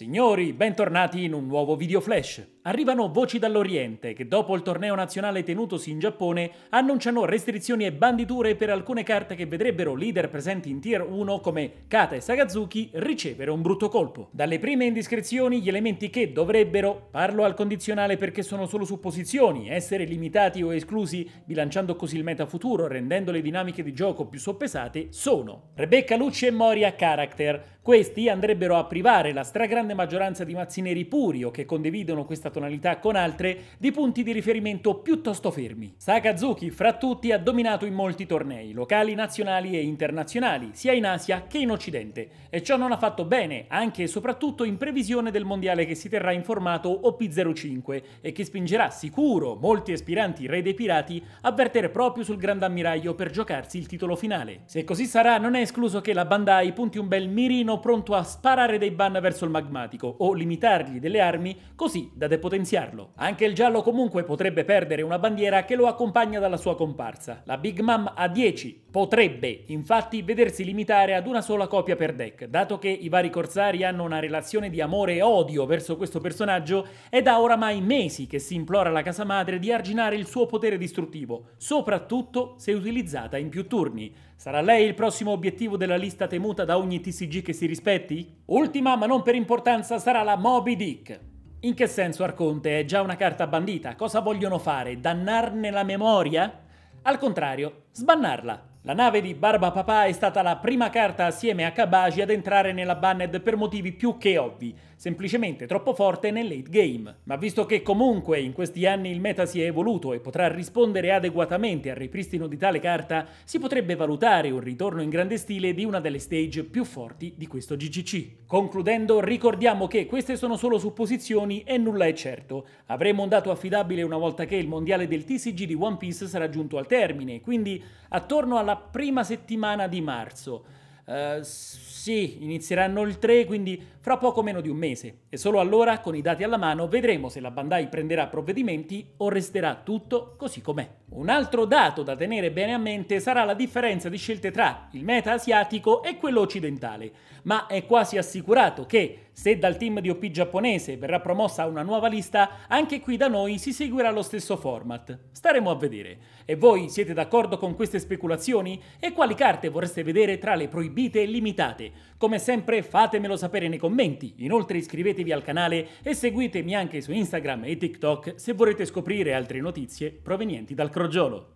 Signori, bentornati in un nuovo video flash. Arrivano voci dall'Oriente che dopo il torneo nazionale tenutosi in Giappone annunciano restrizioni e banditure per alcune carte che vedrebbero leader presenti in Tier 1 come Kata e Sakazuki ricevere un brutto colpo. Dalle prime indiscrezioni gli elementi che dovrebbero, parlo al condizionale perché sono solo supposizioni, essere limitati o esclusi bilanciando così il meta futuro rendendo le dinamiche di gioco più soppesate sono Rebecca Lucci e Moria Character. Questi andrebbero a privare la stragrande maggioranza di mazzineri puri o che condividono questa tonalità con altre, di punti di riferimento piuttosto fermi. Sakazuki, fra tutti, ha dominato in molti tornei, locali, nazionali e internazionali, sia in Asia che in Occidente, e ciò non ha fatto bene, anche e soprattutto in previsione del mondiale che si terrà in formato OP05 e che spingerà sicuro molti aspiranti re dei pirati a vertere proprio sul grande ammiraglio per giocarsi il titolo finale. Se così sarà, non è escluso che la Bandai punti un bel mirino pronto a sparare dei ban verso il magmatico o limitargli delle armi così da deportare potenziarlo. Anche il giallo comunque potrebbe perdere una bandiera che lo accompagna dalla sua comparsa. La Big Mom a 10 potrebbe infatti vedersi limitare ad una sola copia per deck, dato che i vari corsari hanno una relazione di amore e odio verso questo personaggio, è da oramai mesi che si implora la casa madre di arginare il suo potere distruttivo, soprattutto se utilizzata in più turni. Sarà lei il prossimo obiettivo della lista temuta da ogni TCG che si rispetti? Ultima, ma non per importanza, sarà la Moby Dick. In che senso Arconte è già una carta bandita? Cosa vogliono fare? Dannarne la memoria? Al contrario, sbannarla. La nave di Barba Papà è stata la prima carta assieme a Kabaji ad entrare nella banned per motivi più che ovvi semplicemente troppo forte nel late game. Ma visto che comunque in questi anni il meta si è evoluto e potrà rispondere adeguatamente al ripristino di tale carta, si potrebbe valutare un ritorno in grande stile di una delle stage più forti di questo GCC. Concludendo, ricordiamo che queste sono solo supposizioni e nulla è certo. Avremo un dato affidabile una volta che il mondiale del TCG di One Piece sarà giunto al termine, quindi attorno alla prima settimana di marzo. Eh, sì, inizieranno il 3, quindi fra poco meno di un mese. E solo allora, con i dati alla mano, vedremo se la Bandai prenderà provvedimenti o resterà tutto così com'è. Un altro dato da tenere bene a mente sarà la differenza di scelte tra il meta asiatico e quello occidentale, ma è quasi assicurato che se dal team di OP giapponese verrà promossa una nuova lista, anche qui da noi si seguirà lo stesso format. Staremo a vedere. E voi siete d'accordo con queste speculazioni? E quali carte vorreste vedere tra le proibite e limitate? Come sempre fatemelo sapere nei commenti, inoltre iscrivetevi al canale e seguitemi anche su Instagram e TikTok se vorrete scoprire altre notizie provenienti dal crogiolo.